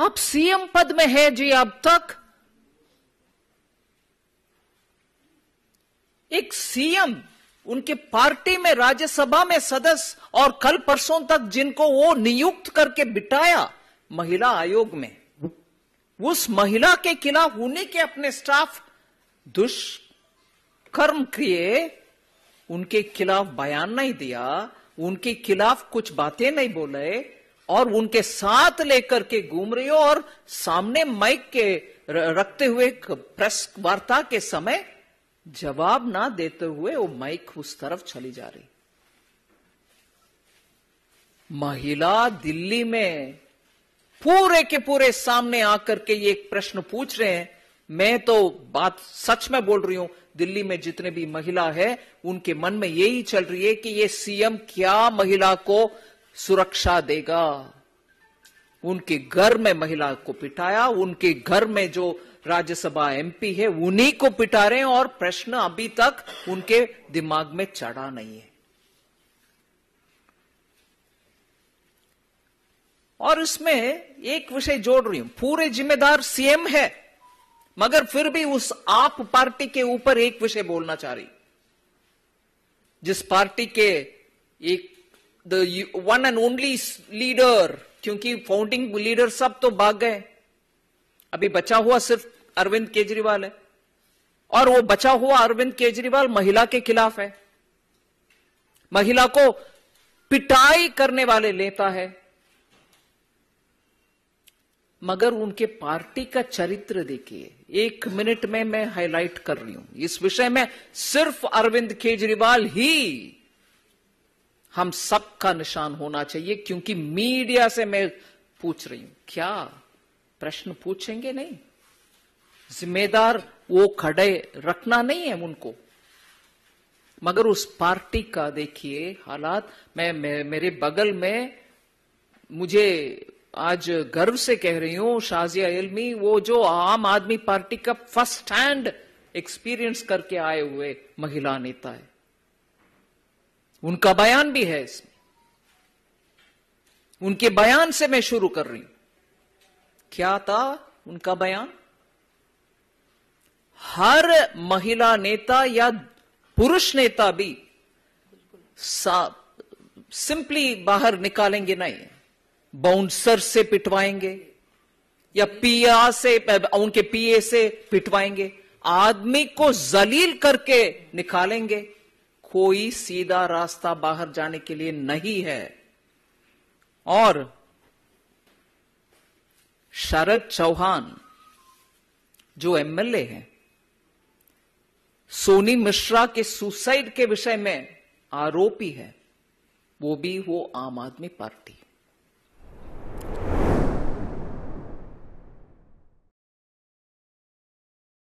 आप सीएम पद में है जी अब तक एक सीएम उनके पार्टी में राज्यसभा में सदस्य और कल परसों तक जिनको वो नियुक्त करके बिठाया महिला आयोग में उस महिला के खिलाफ उन्हीं के अपने स्टाफ दुष्कर्म किए उनके खिलाफ बयान नहीं दिया उनके खिलाफ कुछ बातें नहीं बोले और उनके साथ लेकर के घूम रही हो और सामने माइक के रखते हुए प्रेस वार्ता के समय जवाब ना देते हुए वो माइक उस तरफ चली जा रही महिला दिल्ली में पूरे के पूरे सामने आकर के ये एक प्रश्न पूछ रहे हैं मैं तो बात सच में बोल रही हूं दिल्ली में जितने भी महिला है उनके मन में यही चल रही है कि ये सीएम क्या महिला को सुरक्षा देगा उनके घर में महिला को पिटाया उनके घर में जो राज्यसभा एमपी है उन्हीं को पिटा रहे हैं और प्रश्न अभी तक उनके दिमाग में चढ़ा नहीं है और इसमें एक विषय जोड़ रही हूं पूरे जिम्मेदार सीएम है मगर फिर भी उस आप पार्टी के ऊपर एक विषय बोलना चाह रही जिस पार्टी के एक the one and only leader क्योंकि फाउंडिंग लीडर सब तो भाग गए अभी बचा हुआ सिर्फ अरविंद केजरीवाल है और वो बचा हुआ अरविंद केजरीवाल महिला के खिलाफ है महिला को पिटाई करने वाले नेता है मगर उनके पार्टी का चरित्र देखिए एक मिनट में मैं हाईलाइट कर रही हूं इस विषय में सिर्फ अरविंद केजरीवाल ही हम सबका निशान होना चाहिए क्योंकि मीडिया से मैं पूछ रही हूं क्या प्रश्न पूछेंगे नहीं जिम्मेदार वो खड़े रखना नहीं है उनको मगर उस पार्टी का देखिए हालात मैं, मैं मेरे बगल में मुझे आज गर्व से कह रही हूं शाजिया इलमी वो जो आम आदमी पार्टी का फर्स्ट हैंड एक्सपीरियंस करके आए हुए महिला नेता है उनका बयान भी है इसमें उनके बयान से मैं शुरू कर रही हूं क्या था उनका बयान हर महिला नेता या पुरुष नेता भी सिंपली बाहर निकालेंगे नहीं बाउंसर से पिटवाएंगे या पीआ से उनके पीए से पिटवाएंगे आदमी को जलील करके निकालेंगे कोई सीधा रास्ता बाहर जाने के लिए नहीं है और शरद चौहान जो एमएलए हैं सोनी मिश्रा के सुसाइड के विषय में आरोपी है वो भी वो आम आदमी पार्टी